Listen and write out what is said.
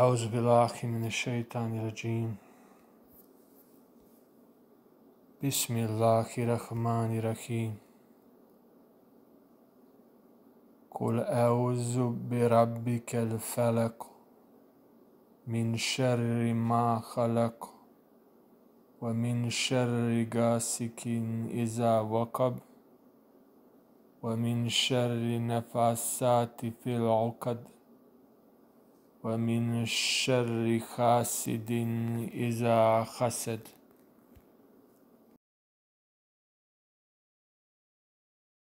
أعوذ بالله من الشيطان الرجيم بسم الله الرحمن الرحيم قل أعوذ بربك الفلق من شر ما خلق ومن شر غاسق إذا وقب ومن شر نفاسات في العقد ومن شر حاسد إذا حسد